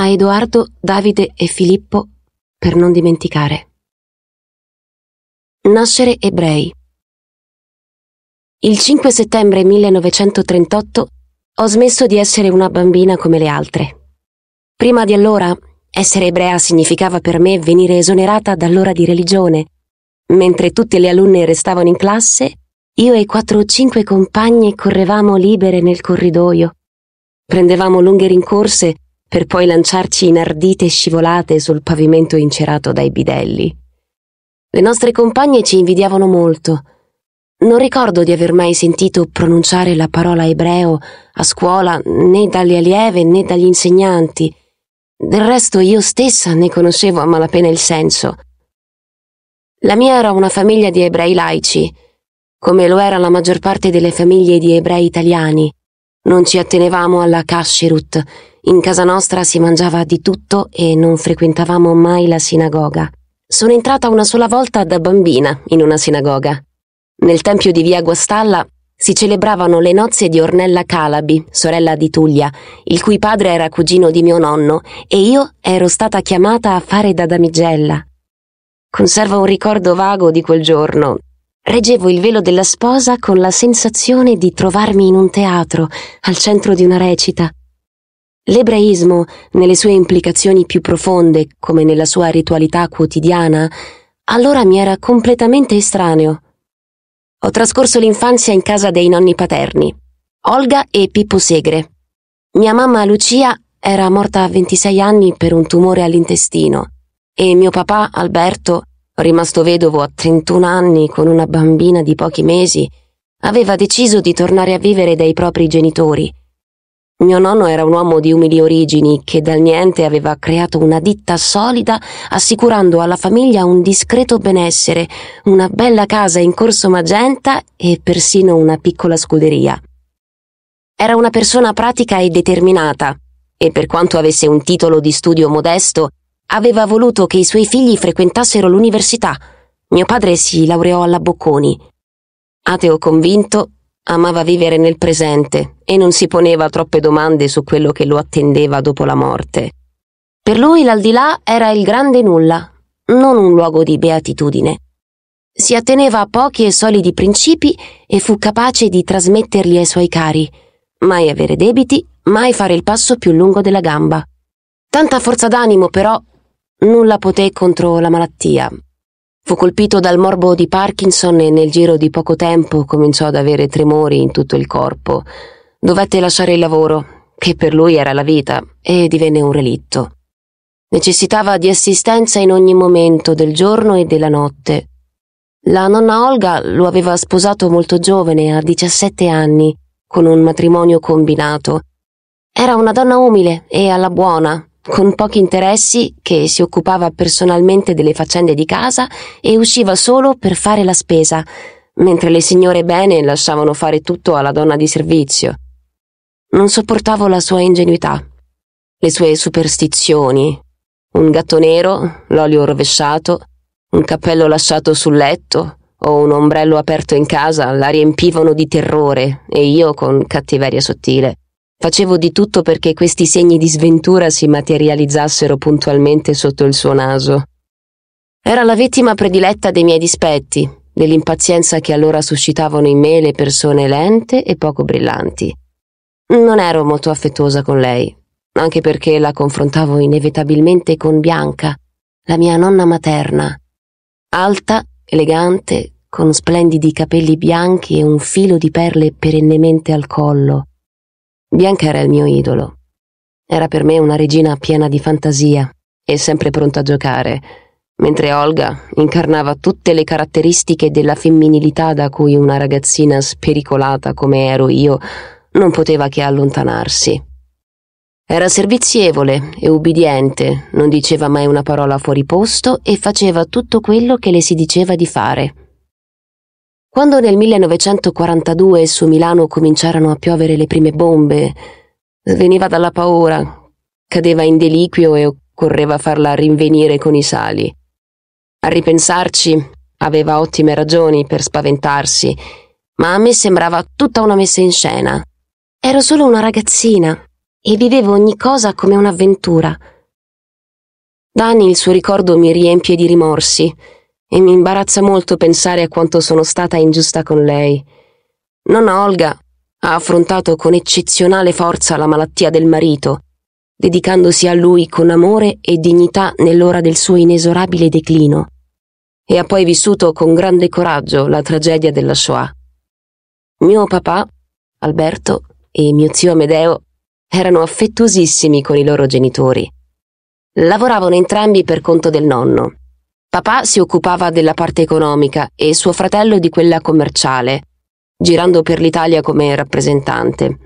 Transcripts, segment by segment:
a Edoardo, Davide e Filippo per non dimenticare. Nascere ebrei. Il 5 settembre 1938 ho smesso di essere una bambina come le altre. Prima di allora, essere ebrea significava per me venire esonerata dall'ora di religione. Mentre tutte le alunne restavano in classe, io e quattro o cinque compagne correvamo libere nel corridoio. Prendevamo lunghe rincorse per poi lanciarci in ardite scivolate sul pavimento incerato dai bidelli. Le nostre compagne ci invidiavano molto. Non ricordo di aver mai sentito pronunciare la parola ebreo a scuola né dalle allieve né dagli insegnanti. Del resto io stessa ne conoscevo a malapena il senso. La mia era una famiglia di ebrei laici, come lo era la maggior parte delle famiglie di ebrei italiani. Non ci attenevamo alla kasherut, in casa nostra si mangiava di tutto e non frequentavamo mai la sinagoga. Sono entrata una sola volta da bambina in una sinagoga. Nel tempio di via Guastalla si celebravano le nozze di Ornella Calabi, sorella di Tullia, il cui padre era cugino di mio nonno, e io ero stata chiamata a fare da damigella. Conservo un ricordo vago di quel giorno. Reggevo il velo della sposa con la sensazione di trovarmi in un teatro, al centro di una recita. L'ebraismo, nelle sue implicazioni più profonde, come nella sua ritualità quotidiana, allora mi era completamente estraneo. Ho trascorso l'infanzia in casa dei nonni paterni, Olga e Pippo Segre. Mia mamma Lucia era morta a 26 anni per un tumore all'intestino e mio papà Alberto, rimasto vedovo a 31 anni con una bambina di pochi mesi, aveva deciso di tornare a vivere dai propri genitori mio nonno era un uomo di umili origini che dal niente aveva creato una ditta solida assicurando alla famiglia un discreto benessere, una bella casa in corso magenta e persino una piccola scuderia. Era una persona pratica e determinata e per quanto avesse un titolo di studio modesto, aveva voluto che i suoi figli frequentassero l'università. Mio padre si laureò alla Bocconi. Ateo convinto, Amava vivere nel presente e non si poneva troppe domande su quello che lo attendeva dopo la morte. Per lui l'aldilà era il grande nulla, non un luogo di beatitudine. Si atteneva a pochi e solidi principi e fu capace di trasmetterli ai suoi cari. Mai avere debiti, mai fare il passo più lungo della gamba. Tanta forza d'animo, però, nulla poté contro la malattia, Fu colpito dal morbo di Parkinson e nel giro di poco tempo cominciò ad avere tremori in tutto il corpo. Dovette lasciare il lavoro, che per lui era la vita, e divenne un relitto. Necessitava di assistenza in ogni momento del giorno e della notte. La nonna Olga lo aveva sposato molto giovane, a 17 anni, con un matrimonio combinato. Era una donna umile e alla buona, con pochi interessi che si occupava personalmente delle faccende di casa e usciva solo per fare la spesa, mentre le signore bene lasciavano fare tutto alla donna di servizio. Non sopportavo la sua ingenuità, le sue superstizioni, un gatto nero, l'olio rovesciato, un cappello lasciato sul letto o un ombrello aperto in casa la riempivano di terrore e io con cattiveria sottile Facevo di tutto perché questi segni di sventura si materializzassero puntualmente sotto il suo naso. Era la vittima prediletta dei miei dispetti, dell'impazienza che allora suscitavano in me le persone lente e poco brillanti. Non ero molto affettuosa con lei, anche perché la confrontavo inevitabilmente con Bianca, la mia nonna materna. Alta, elegante, con splendidi capelli bianchi e un filo di perle perennemente al collo, Bianca era il mio idolo. Era per me una regina piena di fantasia e sempre pronta a giocare, mentre Olga incarnava tutte le caratteristiche della femminilità da cui una ragazzina spericolata come ero io non poteva che allontanarsi. Era servizievole e ubbidiente, non diceva mai una parola fuori posto e faceva tutto quello che le si diceva di fare. Quando nel 1942 su Milano cominciarono a piovere le prime bombe, eh. veniva dalla paura, cadeva in deliquio e occorreva farla rinvenire con i sali. A ripensarci, aveva ottime ragioni per spaventarsi, ma a me sembrava tutta una messa in scena. Ero solo una ragazzina e vivevo ogni cosa come un'avventura. Da anni il suo ricordo mi riempie di rimorsi e mi imbarazza molto pensare a quanto sono stata ingiusta con lei. Nonna Olga ha affrontato con eccezionale forza la malattia del marito, dedicandosi a lui con amore e dignità nell'ora del suo inesorabile declino, e ha poi vissuto con grande coraggio la tragedia della Shoah. Mio papà, Alberto, e mio zio Amedeo erano affettuosissimi con i loro genitori. Lavoravano entrambi per conto del nonno Papà si occupava della parte economica e suo fratello di quella commerciale, girando per l'Italia come rappresentante.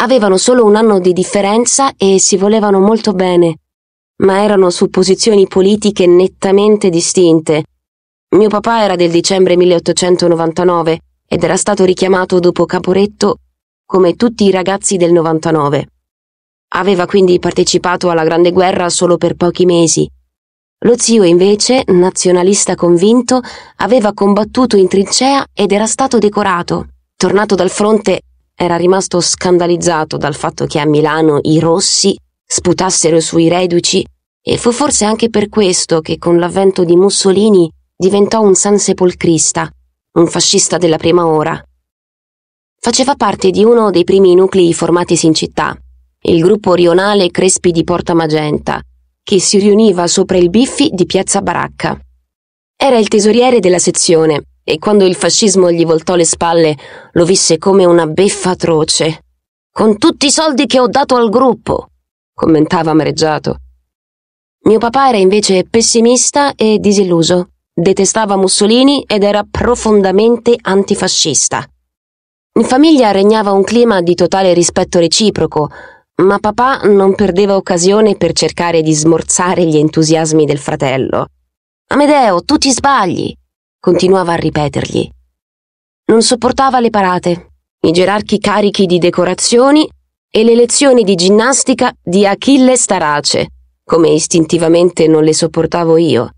Avevano solo un anno di differenza e si volevano molto bene, ma erano su posizioni politiche nettamente distinte. Mio papà era del dicembre 1899 ed era stato richiamato dopo Caporetto come tutti i ragazzi del 99. Aveva quindi partecipato alla Grande Guerra solo per pochi mesi lo zio invece, nazionalista convinto, aveva combattuto in trincea ed era stato decorato. Tornato dal fronte, era rimasto scandalizzato dal fatto che a Milano i rossi sputassero sui reduci e fu forse anche per questo che con l'avvento di Mussolini diventò un sansepolcrista, un fascista della prima ora. Faceva parte di uno dei primi nuclei formatisi in città, il gruppo rionale Crespi di Porta Magenta, che si riuniva sopra il biffi di Piazza Baracca. Era il tesoriere della sezione e quando il fascismo gli voltò le spalle lo visse come una beffa atroce. Con tutti i soldi che ho dato al gruppo, commentava amareggiato. Mio papà era invece pessimista e disilluso, detestava Mussolini ed era profondamente antifascista. In famiglia regnava un clima di totale rispetto reciproco, ma papà non perdeva occasione per cercare di smorzare gli entusiasmi del fratello. Amedeo, tu ti sbagli! continuava a ripetergli. Non sopportava le parate, i gerarchi carichi di decorazioni e le lezioni di ginnastica di Achille Starace, come istintivamente non le sopportavo io.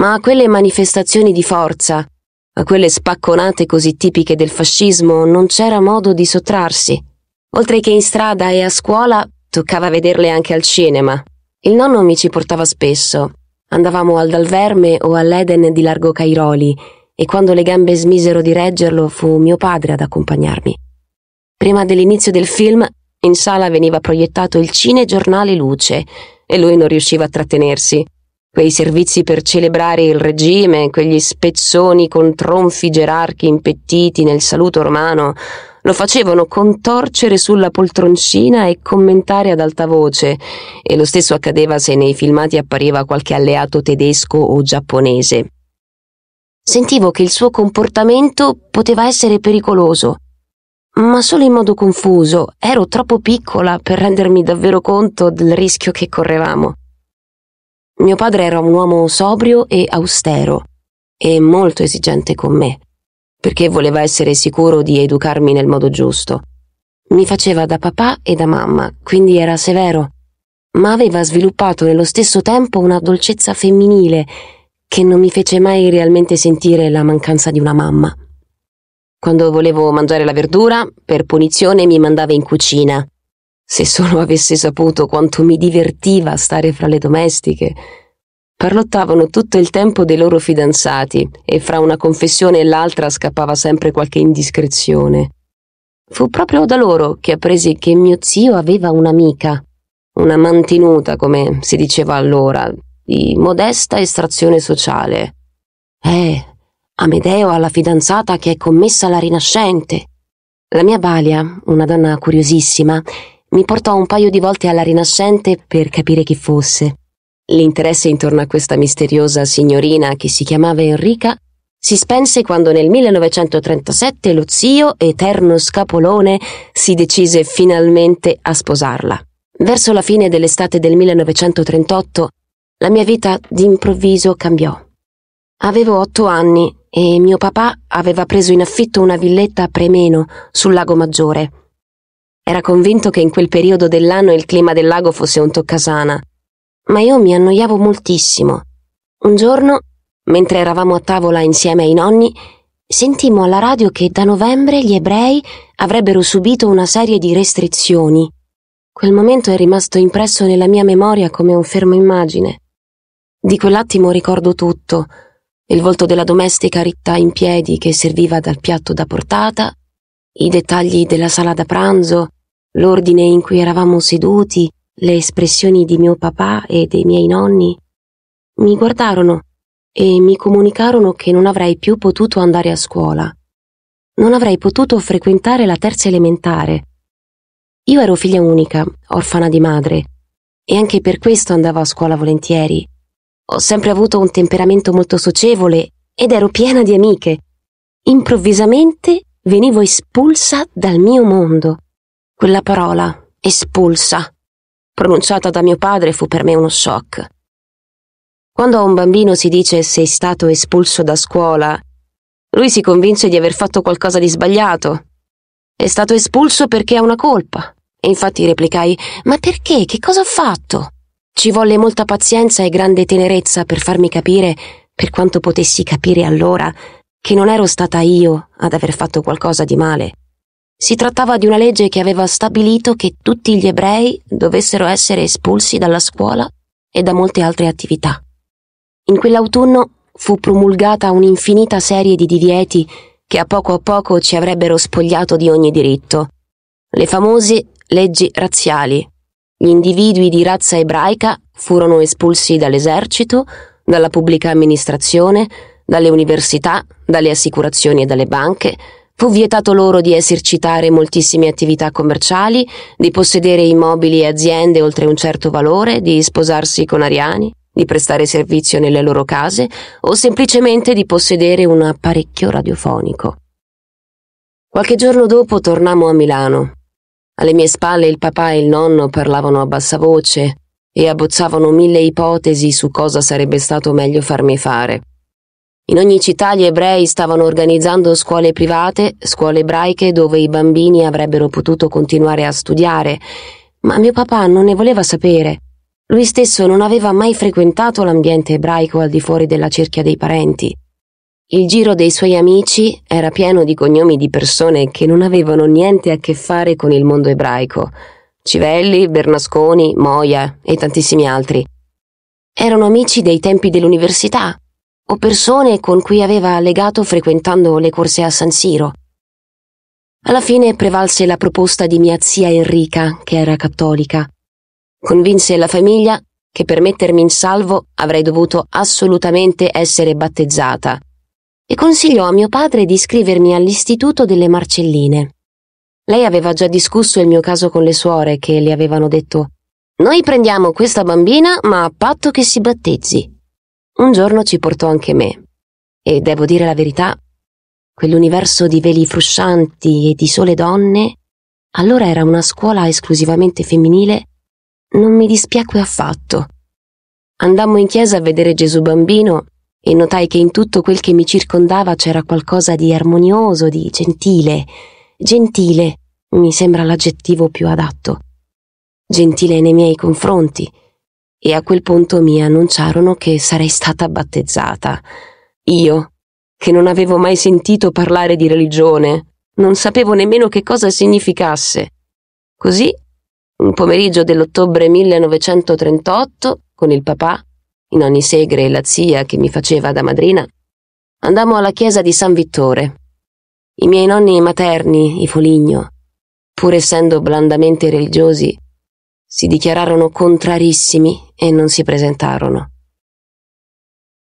Ma a quelle manifestazioni di forza, a quelle spacconate così tipiche del fascismo, non c'era modo di sottrarsi. Oltre che in strada e a scuola, toccava vederle anche al cinema. Il nonno mi ci portava spesso. Andavamo al Dalverme o all'Eden di Largo Cairoli e quando le gambe smisero di reggerlo fu mio padre ad accompagnarmi. Prima dell'inizio del film, in sala veniva proiettato il cinegiornale Luce e lui non riusciva a trattenersi. Quei servizi per celebrare il regime, quegli spezzoni con tronfi gerarchi impettiti nel saluto romano, lo facevano contorcere sulla poltroncina e commentare ad alta voce, e lo stesso accadeva se nei filmati appariva qualche alleato tedesco o giapponese. Sentivo che il suo comportamento poteva essere pericoloso, ma solo in modo confuso, ero troppo piccola per rendermi davvero conto del rischio che correvamo. Mio padre era un uomo sobrio e austero, e molto esigente con me perché voleva essere sicuro di educarmi nel modo giusto. Mi faceva da papà e da mamma, quindi era severo, ma aveva sviluppato nello stesso tempo una dolcezza femminile che non mi fece mai realmente sentire la mancanza di una mamma. Quando volevo mangiare la verdura, per punizione mi mandava in cucina. Se solo avesse saputo quanto mi divertiva stare fra le domestiche, Parlottavano tutto il tempo dei loro fidanzati e fra una confessione e l'altra scappava sempre qualche indiscrezione. Fu proprio da loro che appresi che mio zio aveva un'amica, una mantenuta, come si diceva allora, di modesta estrazione sociale. Eh, Amedeo ha la fidanzata che è commessa alla Rinascente. La mia Balia, una donna curiosissima, mi portò un paio di volte alla Rinascente per capire chi fosse. L'interesse intorno a questa misteriosa signorina che si chiamava Enrica si spense quando nel 1937 lo zio, eterno scapolone, si decise finalmente a sposarla. Verso la fine dell'estate del 1938 la mia vita d'improvviso cambiò. Avevo otto anni e mio papà aveva preso in affitto una villetta a Premeno, sul lago Maggiore. Era convinto che in quel periodo dell'anno il clima del lago fosse un toccasana ma io mi annoiavo moltissimo. Un giorno, mentre eravamo a tavola insieme ai nonni, sentimmo alla radio che da novembre gli ebrei avrebbero subito una serie di restrizioni. Quel momento è rimasto impresso nella mia memoria come un fermo immagine. Di quell'attimo ricordo tutto, il volto della domestica ritta in piedi che serviva dal piatto da portata, i dettagli della sala da pranzo, l'ordine in cui eravamo seduti, le espressioni di mio papà e dei miei nonni, mi guardarono e mi comunicarono che non avrei più potuto andare a scuola. Non avrei potuto frequentare la terza elementare. Io ero figlia unica, orfana di madre, e anche per questo andavo a scuola volentieri. Ho sempre avuto un temperamento molto socievole ed ero piena di amiche. Improvvisamente venivo espulsa dal mio mondo. Quella parola, espulsa, pronunciata da mio padre fu per me uno shock. Quando a un bambino si dice sei stato espulso da scuola, lui si convince di aver fatto qualcosa di sbagliato. È stato espulso perché ha una colpa. E infatti replicai, ma perché? Che cosa ho fatto? Ci volle molta pazienza e grande tenerezza per farmi capire, per quanto potessi capire allora, che non ero stata io ad aver fatto qualcosa di male si trattava di una legge che aveva stabilito che tutti gli ebrei dovessero essere espulsi dalla scuola e da molte altre attività. In quell'autunno fu promulgata un'infinita serie di divieti che a poco a poco ci avrebbero spogliato di ogni diritto. Le famose leggi razziali. Gli individui di razza ebraica furono espulsi dall'esercito, dalla pubblica amministrazione, dalle università, dalle assicurazioni e dalle banche, fu vietato loro di esercitare moltissime attività commerciali, di possedere immobili e aziende oltre un certo valore, di sposarsi con ariani, di prestare servizio nelle loro case o semplicemente di possedere un apparecchio radiofonico. Qualche giorno dopo tornammo a Milano. Alle mie spalle il papà e il nonno parlavano a bassa voce e abbozzavano mille ipotesi su cosa sarebbe stato meglio farmi fare. In ogni città gli ebrei stavano organizzando scuole private, scuole ebraiche dove i bambini avrebbero potuto continuare a studiare, ma mio papà non ne voleva sapere. Lui stesso non aveva mai frequentato l'ambiente ebraico al di fuori della cerchia dei parenti. Il giro dei suoi amici era pieno di cognomi di persone che non avevano niente a che fare con il mondo ebraico. Civelli, Bernasconi, Moia e tantissimi altri. Erano amici dei tempi dell'università, o persone con cui aveva legato frequentando le corse a San Siro. Alla fine prevalse la proposta di mia zia Enrica, che era cattolica. Convinse la famiglia che per mettermi in salvo avrei dovuto assolutamente essere battezzata e consigliò a mio padre di iscrivermi all'Istituto delle Marcelline. Lei aveva già discusso il mio caso con le suore che le avevano detto Noi prendiamo questa bambina ma a patto che si battezzi. Un giorno ci portò anche me. E devo dire la verità, quell'universo di veli fruscianti e di sole donne, allora era una scuola esclusivamente femminile, non mi dispiacque affatto. Andammo in chiesa a vedere Gesù bambino e notai che in tutto quel che mi circondava c'era qualcosa di armonioso, di gentile. Gentile mi sembra l'aggettivo più adatto. Gentile nei miei confronti e a quel punto mi annunciarono che sarei stata battezzata. Io, che non avevo mai sentito parlare di religione, non sapevo nemmeno che cosa significasse. Così, un pomeriggio dell'ottobre 1938, con il papà, i nonni Segre e la zia che mi faceva da madrina, andammo alla chiesa di San Vittore. I miei nonni materni, i Foligno, pur essendo blandamente religiosi, si dichiararono contrarissimi e non si presentarono.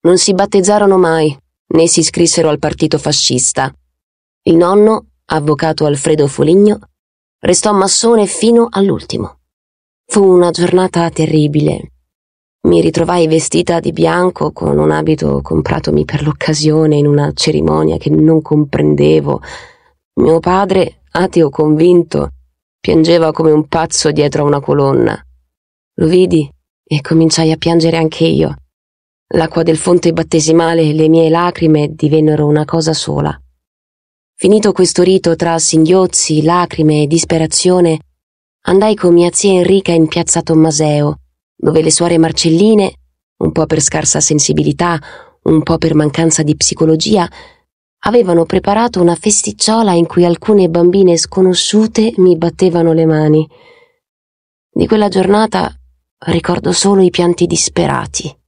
Non si battezzarono mai, né si iscrissero al partito fascista. Il nonno, avvocato Alfredo Foligno, restò massone fino all'ultimo. Fu una giornata terribile. Mi ritrovai vestita di bianco con un abito compratomi per l'occasione in una cerimonia che non comprendevo. Mio padre, ateo convinto, Piangeva come un pazzo dietro a una colonna. Lo vidi e cominciai a piangere anche io. L'acqua del fonte battesimale e le mie lacrime divennero una cosa sola. Finito questo rito tra singhiozzi, lacrime e disperazione, andai con mia zia Enrica in piazza Tommaseo, dove le suore Marcelline, un po' per scarsa sensibilità, un po' per mancanza di psicologia, avevano preparato una festicciola in cui alcune bambine sconosciute mi battevano le mani. Di quella giornata ricordo solo i pianti disperati.